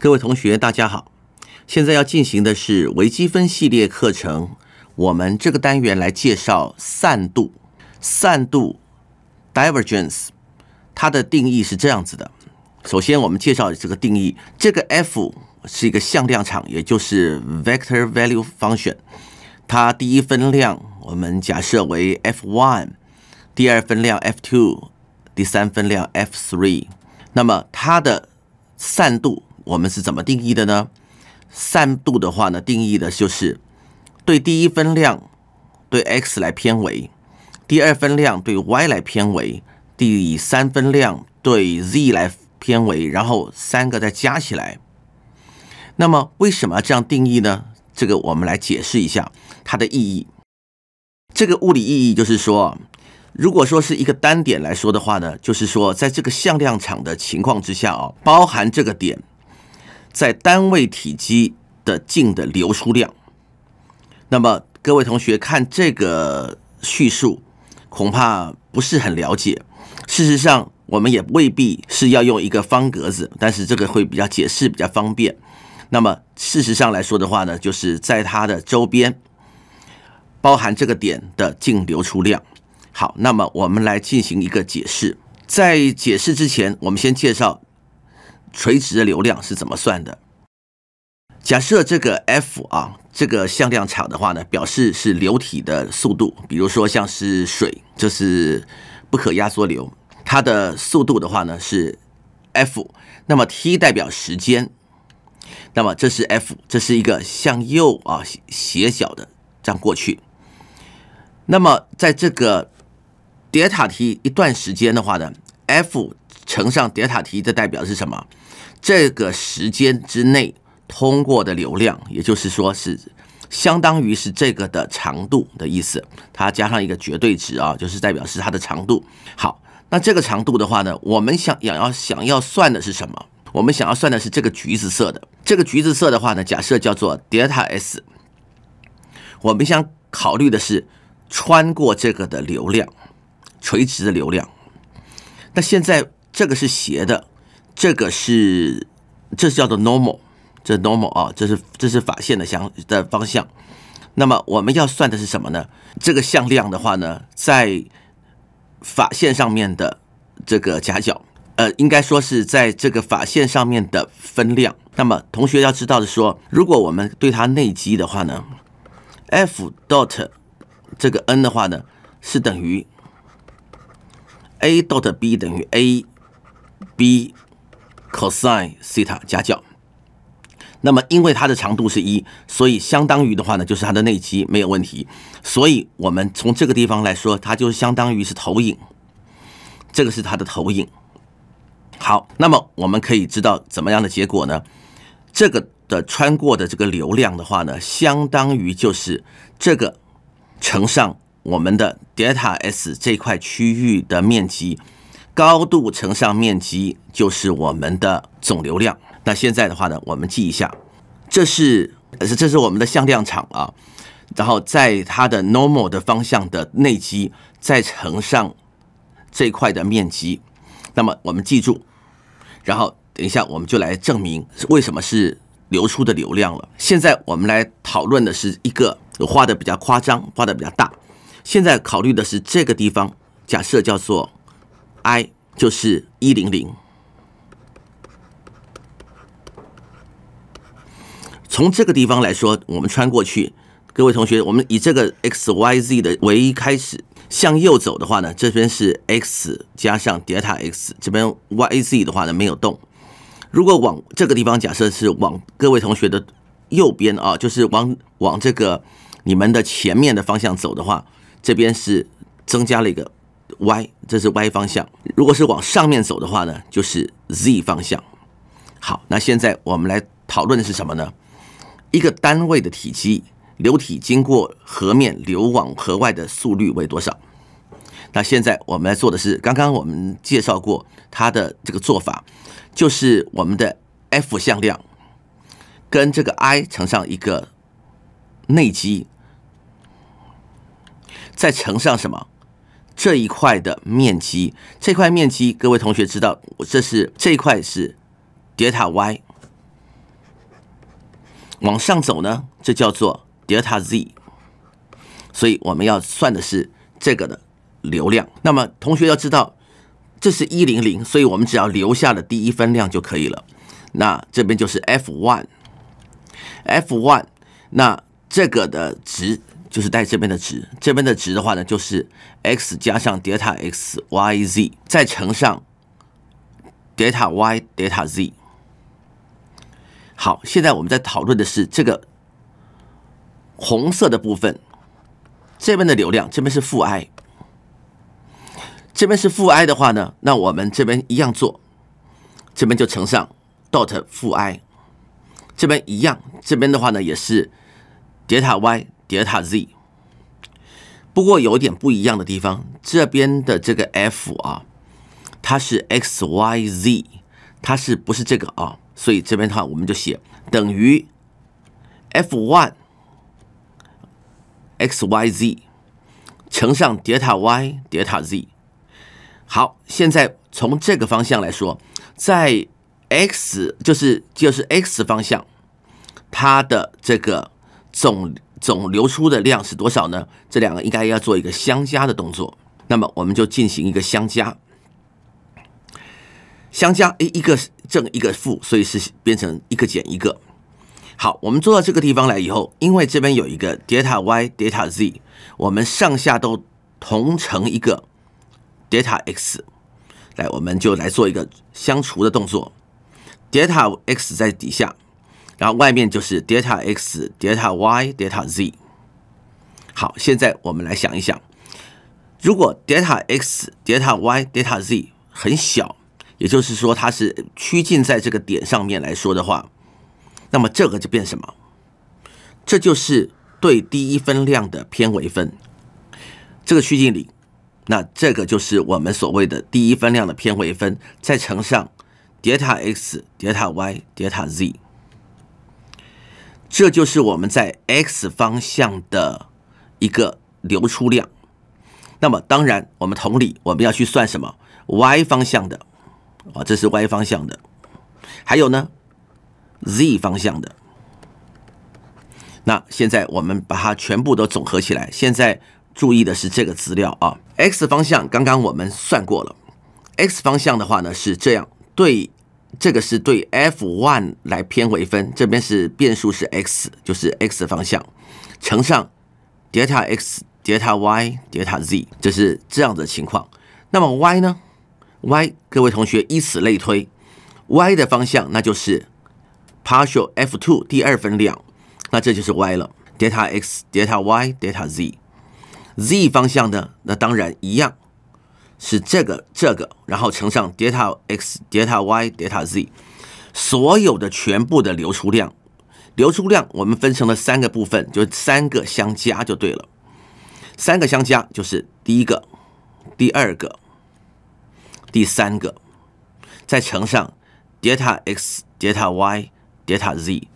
各位同学，大家好！现在要进行的是微积分系列课程，我们这个单元来介绍散度。散度 （divergence） 它的定义是这样子的。首先，我们介绍这个定义。这个 f 是一个向量场，也就是 v e c t o r v a l u e function。它第一分量我们假设为 f1，第二分量 f2，第三分量 f3。那么它的散度。我们是怎么定义的呢？散度的话呢，定义的就是对第一分量对 x 来偏微，第二分量对 y 来偏微，第三分量对 z 来偏微，然后三个再加起来。那么为什么这样定义呢？这个我们来解释一下它的意义。这个物理意义就是说，如果说是一个单点来说的话呢，就是说在这个向量场的情况之下啊，包含这个点。在单位体积的净的流出量，那么各位同学看这个叙述，恐怕不是很了解。事实上，我们也未必是要用一个方格子，但是这个会比较解释比较方便。那么事实上来说的话呢，就是在它的周边，包含这个点的净流出量。好，那么我们来进行一个解释。在解释之前，我们先介绍。垂直的流量是怎么算的？假设这个 f 啊，这个向量场的话呢，表示是流体的速度，比如说像是水，这是不可压缩流，它的速度的话呢是 f，那么 t 代表时间，那么这是 f，这是一个向右啊斜角的这样过去，那么在这个 delta t 一段时间的话呢，f。乘上德尔塔 t 的代表是什么？这个时间之内通过的流量，也就是说是相当于是这个的长度的意思。它加上一个绝对值啊，就是代表是它的长度。好，那这个长度的话呢，我们想想要想要算的是什么？我们想要算的是这个橘子色的。这个橘子色的话呢，假设叫做德尔塔 s。我们想考虑的是穿过这个的流量，垂直的流量。那现在。这个是斜的，这个是这叫做 normal，这 normal 啊，这是这是法线的相的方向。那么我们要算的是什么呢？这个向量的话呢，在法线上面的这个夹角，呃，应该说是在这个法线上面的分量。那么同学要知道的说，如果我们对它内积的话呢，f dot 这个 n 的话呢，是等于 a dot b 等于 a。b cosine theta 夹角，那么因为它的长度是一，所以相当于的话呢，就是它的内积没有问题，所以我们从这个地方来说，它就相当于是投影，这个是它的投影。好，那么我们可以知道怎么样的结果呢？这个的穿过的这个流量的话呢，相当于就是这个乘上我们的 delta s 这块区域的面积。高度乘上面积就是我们的总流量。那现在的话呢，我们记一下，这是这是我们的向量场啊，然后在它的 normal 的方向的内积，再乘上这块的面积。那么我们记住，然后等一下我们就来证明为什么是流出的流量了。现在我们来讨论的是一个画的比较夸张，画的比较大。现在考虑的是这个地方，假设叫做。i 就是一零零。从这个地方来说，我们穿过去，各位同学，我们以这个 xyz 的为一开始，向右走的话呢，这边是 x 加上 delta x，这边 yz 的话呢没有动。如果往这个地方假设是往各位同学的右边啊，就是往往这个你们的前面的方向走的话，这边是增加了一个。y，这是 y 方向。如果是往上面走的话呢，就是 z 方向。好，那现在我们来讨论的是什么呢？一个单位的体积流体经过河面流往河外的速率为多少？那现在我们来做的是，刚刚我们介绍过它的这个做法，就是我们的 f 向量跟这个 i 乘上一个内积，再乘上什么？这一块的面积，这块面积各位同学知道，这是这一块是 delta y，往上走呢，这叫做 delta z，所以我们要算的是这个的流量。那么同学要知道，这是一零零，所以我们只要留下的第一分量就可以了。那这边就是 f one，f one，那这个的值。就是带这边的值，这边的值的话呢，就是 x 加上 delta x y z 再乘上 delta y delta z。好，现在我们在讨论的是这个红色的部分，这边的流量，这边是负 i，这边是负 i 的话呢，那我们这边一样做，这边就乘上 dot 负 i，这边一样，这边的话呢也是 delta y。l t 塔 z，不过有一点不一样的地方，这边的这个 f 啊，它是 x y z，它是不是这个啊？所以这边的话，我们就写等于 f one x y z 乘上 l t 塔 y，l t 塔 z。好，现在从这个方向来说，在 x 就是就是 x 方向，它的这个总总流出的量是多少呢？这两个应该要做一个相加的动作，那么我们就进行一个相加。相加哎，一个正一个负，所以是变成一个减一个。好，我们做到这个地方来以后，因为这边有一个 d a t a y d a t a z，我们上下都同乘一个 d a t a x，来我们就来做一个相除的动作 d a t a x 在底下。然后外面就是 delta x、delta y、delta z。好，现在我们来想一想，如果 delta x、delta y、delta z 很小，也就是说它是趋近在这个点上面来说的话，那么这个就变什么？这就是对第一分量的偏微分。这个趋近里，那这个就是我们所谓的第一分量的偏微分，再乘上 delta x、delta y、delta z。这就是我们在 X 方向的一个流出量。那么，当然，我们同理，我们要去算什么？Y 方向的，啊，这是 Y 方向的。还有呢，Z 方向的。那现在我们把它全部都总合起来。现在注意的是这个资料啊，X 方向刚刚我们算过了。X 方向的话呢是这样，对。这个是对 f one 来偏微分，这边是变数是 x，就是 x 方向乘上 delta x、delta y、delta z，就是这样的情况。那么 y 呢？y 各位同学依此类推，y 的方向那就是 partial f two 第二分量，那这就是 y 了。delta x、delta y、delta z，z 方向呢？那当然一样。是这个，这个，然后乘上 delta x、delta y、delta z，所有的全部的流出量，流出量我们分成了三个部分，就三个相加就对了。三个相加就是第一个，第二个，第三个，再乘上 delta x、delta y、delta z，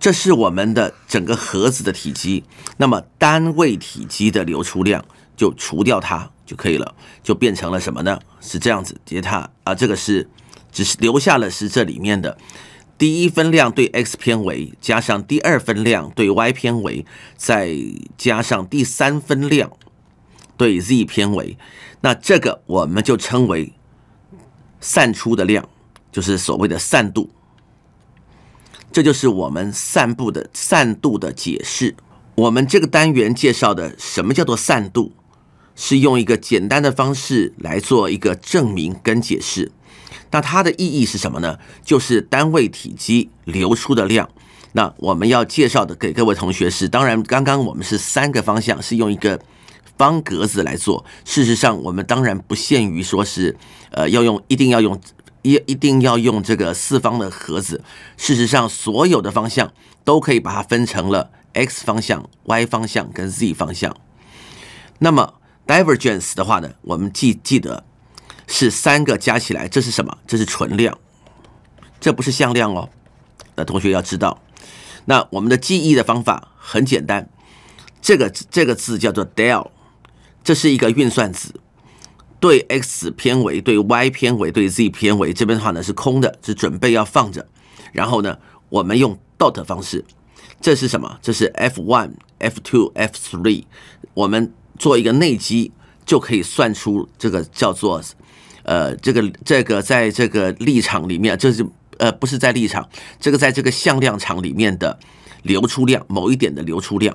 这是我们的整个盒子的体积。那么单位体积的流出量就除掉它。就可以了，就变成了什么呢？是这样子，截它啊，这个是只是留下了是这里面的，第一分量对 x 偏为，加上第二分量对 y 偏为，再加上第三分量对 z 偏为，那这个我们就称为散出的量，就是所谓的散度。这就是我们散布的散度的解释。我们这个单元介绍的什么叫做散度？是用一个简单的方式来做一个证明跟解释，那它的意义是什么呢？就是单位体积流出的量。那我们要介绍的给各位同学是，当然刚刚我们是三个方向是用一个方格子来做，事实上我们当然不限于说是，呃，要用一定要用一一定要用这个四方的盒子。事实上，所有的方向都可以把它分成了 x 方向、y 方向跟 z 方向。那么。Divergence 的话呢，我们记记得是三个加起来，这是什么？这是纯量，这不是向量哦。那同学要知道，那我们的记忆的方法很简单，这个这个字叫做 Del，这是一个运算子，对 x 偏为，对 y 偏为，对 z 偏为。这边的话呢是空的，是准备要放着。然后呢，我们用 dot 方式，这是什么？这是 f one、f two、f three，我们。做一个内积，就可以算出这个叫做，呃，这个这个在这个立场里面，就是呃，不是在立场，这个在这个向量场里面的流出量，某一点的流出量。